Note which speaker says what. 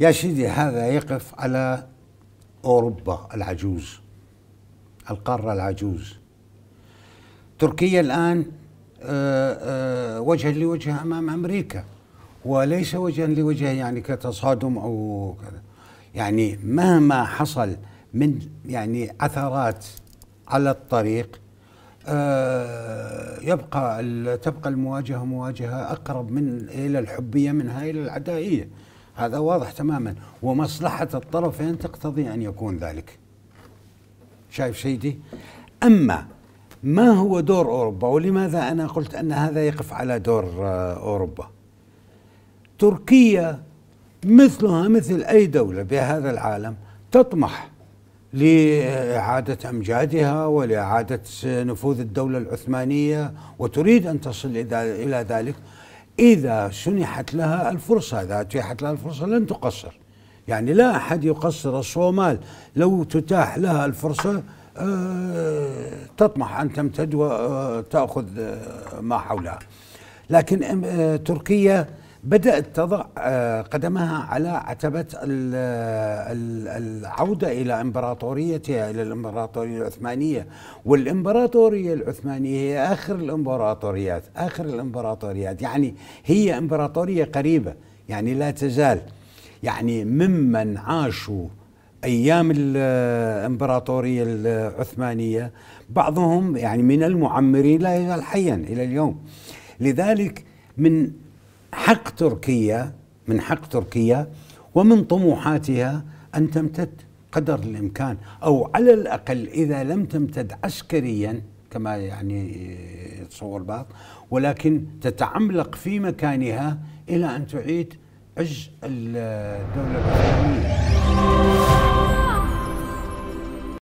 Speaker 1: يا سيدي هذا يقف على أوروبا العجوز القارة العجوز تركيا الآن آه، آه، وجها لوجه أمام أمريكا وليس وجها لوجه يعني كتصادم أو كذا يعني مهما حصل من يعني عثرات على الطريق آه، يبقى تبقى المواجهة مواجهة أقرب من إلى الحبية منها إلى العدائية هذا واضح تماما ومصلحة الطرفين تقتضي أن يكون ذلك شايف سيدي أما ما هو دور أوروبا ولماذا أنا قلت أن هذا يقف على دور آه، أوروبا تركيا مثلها مثل أي دولة بهذا العالم تطمح لإعادة أمجادها ولإعادة نفوذ الدولة العثمانية وتريد أن تصل إلى ذلك إذا سنحت لها الفرصة إذا أتيحت لها الفرصة لن تقصر يعني لا أحد يقصر الصومال لو تتاح لها الفرصة آه، تطمح أن تمتد وتأخذ آه، آه، ما حولها لكن تركيا بدأت تضع آه، قدمها على عتبة العودة إلى إمبراطوريتها إلى الإمبراطورية العثمانية والإمبراطورية العثمانية هي آخر الإمبراطوريات آخر الإمبراطوريات يعني هي إمبراطورية قريبة يعني لا تزال يعني ممن عاشوا ايام الامبراطوريه آه، العثمانيه بعضهم يعني من المعمرين لا يزال حيا الى اليوم لذلك من حق تركيا من حق تركيا ومن طموحاتها أن تمتد قدر الإمكان أو على الأقل إذا لم تمتد عسكريا كما يعني يتصور بعض ولكن تتعملق في مكانها إلى أن تعيد عز الدولة العثمانية